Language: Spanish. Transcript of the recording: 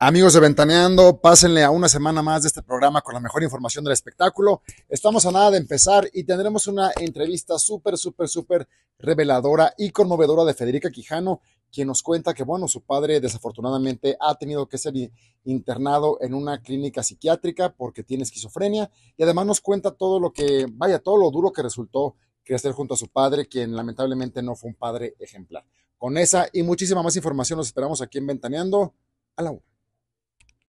Amigos de Ventaneando, pásenle a una semana más de este programa con la mejor información del espectáculo. Estamos a nada de empezar y tendremos una entrevista súper, súper, súper reveladora y conmovedora de Federica Quijano, quien nos cuenta que, bueno, su padre desafortunadamente ha tenido que ser internado en una clínica psiquiátrica porque tiene esquizofrenia y además nos cuenta todo lo que, vaya, todo lo duro que resultó crecer junto a su padre, quien lamentablemente no fue un padre ejemplar. Con esa y muchísima más información los esperamos aquí en Ventaneando a la una.